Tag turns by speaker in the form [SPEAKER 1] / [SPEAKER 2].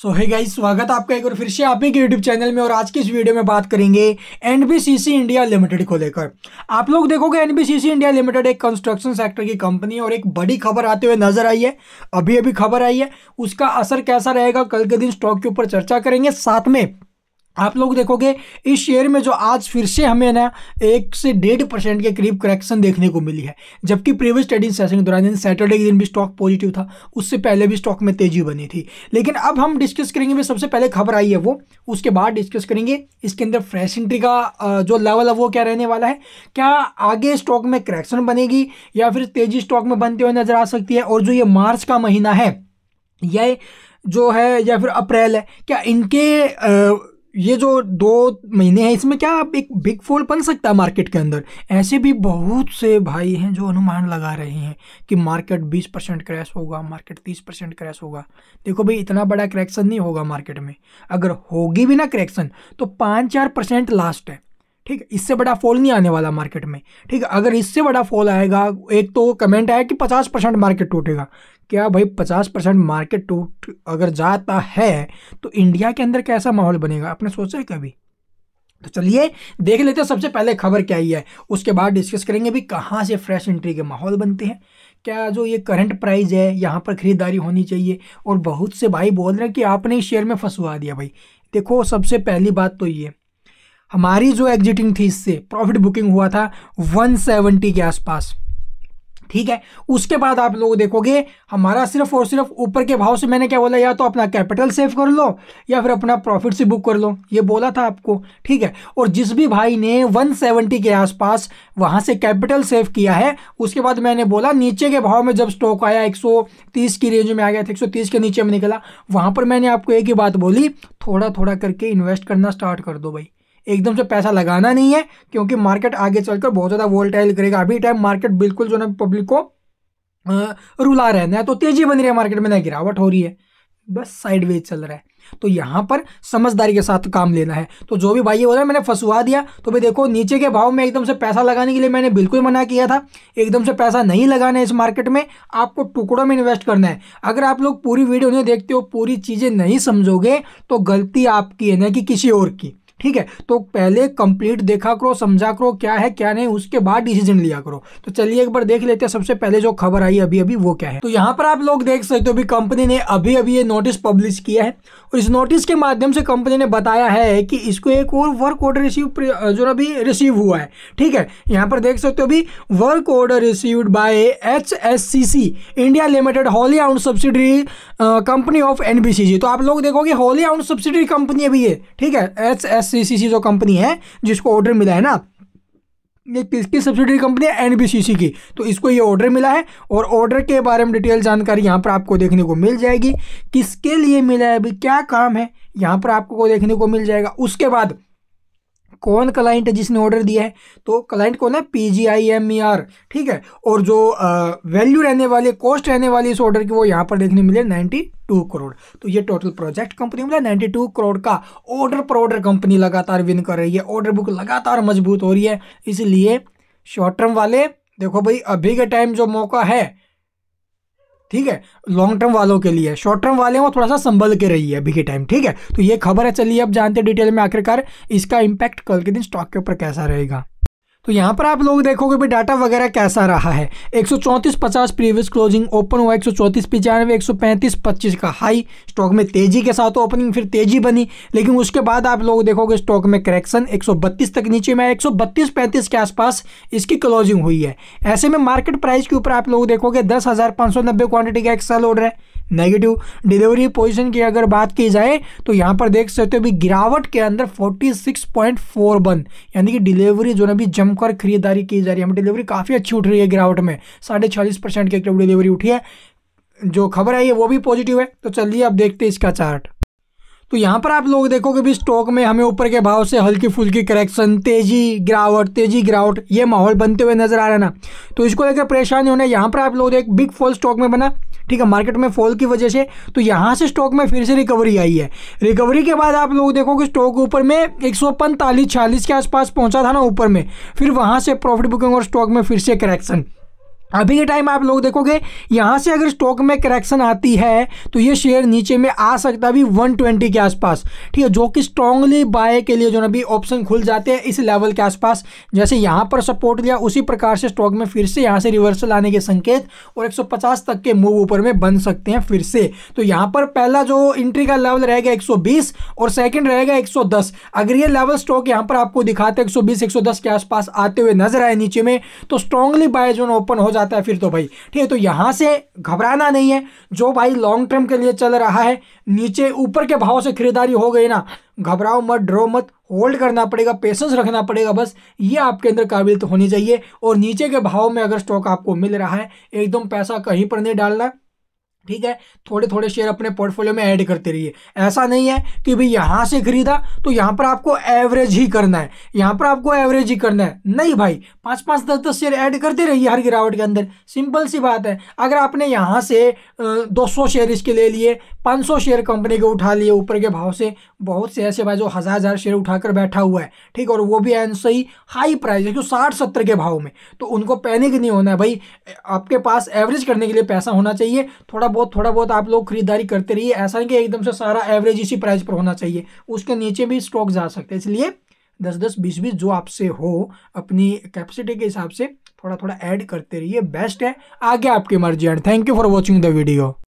[SPEAKER 1] सो है गाई स्वागत आपका एक और फिर से आप ही के यूट्यूब चैनल में और आज की इस वीडियो में बात करेंगे एनबीसीसी इंडिया लिमिटेड को लेकर आप लोग देखोगे एनबीसीसी इंडिया लिमिटेड एक कंस्ट्रक्शन सेक्टर की कंपनी है और एक बड़ी खबर आते हुए नजर आई है अभी अभी खबर आई है उसका असर कैसा रहेगा कल के दिन स्टॉक के ऊपर चर्चा करेंगे साथ में आप लोग देखोगे इस शेयर में जो आज फिर से हमें ना एक से डेढ़ परसेंट के करीब करेक्शन देखने को मिली है जबकि प्रीवियस ट्रेडिंग सेशन के दौरान सैटरडे के दिन भी स्टॉक पॉजिटिव था उससे पहले भी स्टॉक में तेजी बनी थी लेकिन अब हम डिस्कस करेंगे भी सबसे पहले खबर आई है वो उसके बाद डिस्कस करेंगे इसके अंदर फ्रेश एंट्री का जो लेवल है वो क्या रहने वाला है क्या आगे स्टॉक में करेक्शन बनेगी या फिर तेजी स्टॉक में बनते हुए नजर आ सकती है और जो ये मार्च का महीना है यह जो है या फिर अप्रैल है क्या इनके ये जो दो महीने हैं इसमें क्या एक बिग फोल बन सकता है मार्केट के अंदर ऐसे भी बहुत से भाई हैं जो अनुमान लगा रहे हैं कि मार्केट 20 परसेंट क्रैश होगा मार्केट 30 परसेंट क्रैश होगा देखो भाई इतना बड़ा क्रैक्शन नहीं होगा मार्केट में अगर होगी भी ना क्रैक्शन तो पाँच चार परसेंट लास्ट है ठीक इससे बड़ा फॉल नहीं आने वाला मार्केट में ठीक है अगर इससे बड़ा फॉल आएगा एक तो कमेंट आया कि पचास परसेंट मार्केट टूटेगा क्या भाई पचास परसेंट मार्केट टूट अगर जाता है तो इंडिया के अंदर कैसा माहौल बनेगा आपने सोचा है कभी तो चलिए देख लेते हैं सबसे पहले खबर क्या ही है उसके बाद डिस्कस करेंगे भी कहाँ से फ्रेश एंट्री के माहौल बनते हैं क्या जो ये करंट प्राइस है यहाँ पर खरीदारी होनी चाहिए और बहुत से भाई बोल रहे हैं कि आपने इस शेयर में फंसवा दिया भाई देखो सबसे पहली बात तो ये हमारी जो एग्जिटिंग थी इससे प्रॉफिट बुकिंग हुआ था 170 के आसपास ठीक है उसके बाद आप लोग देखोगे हमारा सिर्फ और सिर्फ ऊपर के भाव से मैंने क्या बोला या तो अपना कैपिटल सेव कर लो या फिर अपना प्रॉफिट से बुक कर लो ये बोला था आपको ठीक है और जिस भी भाई ने 170 के आसपास वहाँ से कैपिटल सेव किया है उसके बाद मैंने बोला नीचे के भाव में जब स्टॉक आया 130 की रेंज में आ गया था एक के नीचे में निकला वहाँ पर मैंने आपको एक ही बात बोली थोड़ा थोड़ा करके इन्वेस्ट करना स्टार्ट कर दो भाई एकदम से पैसा लगाना नहीं है क्योंकि मार्केट आगे चलकर बहुत ज़्यादा वोल्टाइल करेगा अभी टाइम मार्केट बिल्कुल जो है पब्लिक को रुला रहना है तो तेजी बन रही है मार्केट में ना गिरावट हो रही है बस साइडवेज चल रहा है तो यहाँ पर समझदारी के साथ काम लेना है तो जो भी भाई बोल रहे मैंने फंसवा दिया तो भाई देखो नीचे के भाव में एकदम से पैसा लगाने के लिए मैंने बिल्कुल मना किया था एकदम से पैसा नहीं लगाना है इस मार्केट में आपको टुकड़ों में इन्वेस्ट करना है अगर आप लोग पूरी वीडियो नहीं देखते हो पूरी चीज़ें नहीं समझोगे तो गलती आपकी है ना कि किसी और की ठीक है तो पहले कंप्लीट देखा करो समझा करो क्या है क्या नहीं उसके बाद डिसीजन लिया करो तो चलिए एक बार देख लेते हैं सबसे पहले जो खबर आई अभी अभी वो क्या है तो यहाँ पर आप लोग देख सकते हो भी कंपनी ने अभी अभी ये नोटिस पब्लिश किया है और इस नोटिस के माध्यम से कंपनी ने बताया है कि इसको एक और वर्क ऑर्डर रिसीव जो अभी रिसीव हुआ है ठीक है यहाँ पर देख सकते हो अभी work order received by H India limited wholly owned subsidiary company of NBCC तो आप लोग देखोगे हॉली आउंड सब्सिडी कंपनी अभी है ठीक है एच एससीसी जो कंपनी है जिसको ऑर्डर मिला है ना ये किसकी सब्सिडरी कंपनी है एनबीसीसी की तो इसको ये ऑर्डर मिला है और ऑर्डर के बारे में डिटेल जानकारी यहाँ पर आपको देखने को मिल जाएगी किसके लिए मिला है अभी क्या काम है यहाँ पर आपको को देखने को मिल जाएगा उसके बाद कौन क्लाइंट है जिसने ऑर्डर दिया है तो क्लाइंट कौन है P G I M E R ठीक है और जो वैल्यू रहने वाली कॉस्ट रहने वाली इस ऑर्डर की वो यहाँ पर देखने मिले नाइन्टी टू करोड़ तो ये टोटल प्रोजेक्ट कंपनी मिला नाइन्टी टू करोड़ का ऑर्डर पर ऑर्डर कंपनी लगातार विन कर रही है ऑर्डर बुक लगातार मजबूत हो रही है इसलिए शॉर्ट टर्म वाले देखो भाई अभी के टाइम जो मौका है ठीक है लॉन्ग टर्म वालों के लिए शॉर्ट टर्म वाले वो थोड़ा सा संभल के रही है अभी के टाइम ठीक है तो ये खबर है चलिए अब जानते डिटेल में आखिरकार इसका इंपैक्ट कल के दिन स्टॉक के ऊपर कैसा रहेगा तो यहाँ पर आप लोग देखोगे भी डाटा वगैरह कैसा रहा है एक सौ चौंतीस पचास प्रीवियस क्लोजिंग ओपन हुआ एक सौ चौंतीस पचानवे एक सौ पैंतीस पच्चीस का हाई स्टॉक में तेजी के साथ ओपनिंग फिर तेजी बनी लेकिन उसके बाद आप लोग देखोगे स्टॉक में करेक्शन एक सौ बत्तीस तक नीचे में एक सौ बत्तीस पैंतीस के आसपास इसकी क्लोजिंग हुई है ऐसे में मार्केट प्राइस के ऊपर आप लोग देखोगे दस हज़ार पाँच सौ नब्बे क्वान्टिटी का एक सेल ऑर्डर है नेगेटिव डिलीवरी पोजीशन की अगर बात की जाए तो यहाँ पर देख सकते हो अभी गिरावट के अंदर बंद यानी कि डिलीवरी जो है अभी जमकर खरीदारी की जा रही है हमें डिलीवरी काफ़ी अच्छी उठ रही है गिरावट में साढ़े चालीस परसेंट के करीब डिलीवरी उठी है जो खबर आई है वो भी पॉजिटिव है तो चलिए अब देखते हैं इसका चार्ट तो यहाँ पर आप लोग देखो कि भी स्टॉक में हमें ऊपर के भाव से हल्की फुल्की करेक्शन तेजी गिरावट तेजी गिरावट ये माहौल बनते हुए नजर आ रहा है ना तो इसको लेकर परेशान होना यहाँ पर आप लोग एक बिग फॉल स्टॉक में बना ठीक है मार्केट में फॉल की वजह से तो यहाँ से स्टॉक में फिर से रिकवरी आई है रिकवरी के बाद आप लोग देखो कि स्टॉक ऊपर में एक सौ पैंतालीस के आसपास पहुँचा था ना ऊपर में फिर वहाँ से प्रॉफिट बुकिंग और स्टॉक में फिर से करेक्शन अभी के टाइम आप लोग देखोगे यहाँ से अगर स्टॉक में करेक्शन आती है तो ये शेयर नीचे में आ सकता है अभी 120 के आसपास ठीक है जो कि स्ट्रांगली बाय के लिए जो ना अभी ऑप्शन खुल जाते हैं इस लेवल के आसपास जैसे यहाँ पर सपोर्ट लिया उसी प्रकार से स्टॉक में फिर से यहाँ से रिवर्सल आने के संकेत और 150 तक के मूव ऊपर में बन सकते हैं फिर से तो यहाँ पर पहला जो एंट्री का लेवल रहेगा एक और सेकेंड रहेगा एक अगर ये लेवल स्टॉक यहाँ पर आपको दिखाते हैं एक सौ के आसपास आते हुए नजर आए नीचे में तो स्ट्रांगली बाय जो ओपन हो जाता जाता है फिर तो भाई ठीक है तो यहाँ से घबराना नहीं है जो भाई लॉन्ग टर्म के लिए चल रहा है नीचे ऊपर के भाव से खरीदारी हो गई ना घबराओ मत ड्रो मत होल्ड करना पड़ेगा पेशेंस रखना पड़ेगा बस ये आपके अंदर काबिलियत तो होनी चाहिए और नीचे के भाव में अगर स्टॉक आपको मिल रहा है एकदम पैसा कहीं पर नहीं डालना ठीक है थोड़े थोड़े शेयर अपने पोर्टफोलियो में ऐड करते रहिए ऐसा नहीं है कि भाई यहाँ से खरीदा तो यहाँ पर आपको एवरेज ही करना है यहाँ पर आपको एवरेज ही करना है नहीं भाई पाँच पाँच दस दस शेयर ऐड करते रहिए हर गिरावट के अंदर सिंपल सी बात है अगर आपने यहाँ से दो सौ शेयर इसके ले लिए पाँच सौ शेयर कंपनी के उठा लिए ऊपर के भाव से बहुत से ऐसे भाई जो हज़ार हज़ार शेयर उठाकर बैठा हुआ है ठीक और वो भी एन सही हाई प्राइस है साठ सत्तर के भाव में तो उनको पैनिक नहीं होना है भाई आपके पास एवरेज करने के लिए पैसा होना चाहिए थोड़ा बहुत थोड़ा बहुत आप लोग खरीदारी करते रहिए ऐसा नहीं कि एकदम से सारा एवरेज इसी प्राइस पर होना चाहिए उसके नीचे भी स्टॉक जा सकते हैं इसलिए दस दस बीस बीस जो आपसे हो अपनी कैपेसिटी के हिसाब से थोड़ा थोड़ा ऐड करते रहिए बेस्ट है आगे आपकी मर्जी and thank you for watching the video